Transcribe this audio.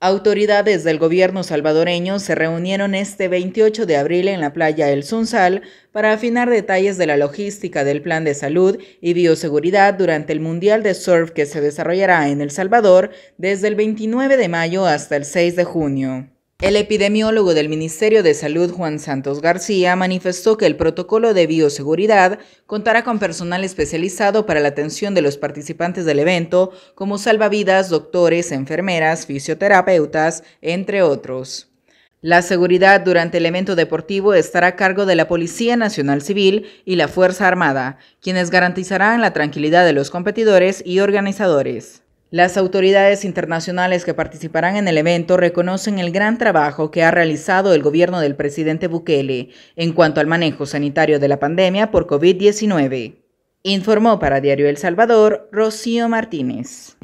Autoridades del gobierno salvadoreño se reunieron este 28 de abril en la playa El Sunsal para afinar detalles de la logística del plan de salud y bioseguridad durante el Mundial de Surf que se desarrollará en El Salvador desde el 29 de mayo hasta el 6 de junio. El epidemiólogo del Ministerio de Salud, Juan Santos García, manifestó que el protocolo de bioseguridad contará con personal especializado para la atención de los participantes del evento, como salvavidas, doctores, enfermeras, fisioterapeutas, entre otros. La seguridad durante el evento deportivo estará a cargo de la Policía Nacional Civil y la Fuerza Armada, quienes garantizarán la tranquilidad de los competidores y organizadores. Las autoridades internacionales que participarán en el evento reconocen el gran trabajo que ha realizado el gobierno del presidente Bukele en cuanto al manejo sanitario de la pandemia por COVID-19. Informó para Diario El Salvador Rocío Martínez.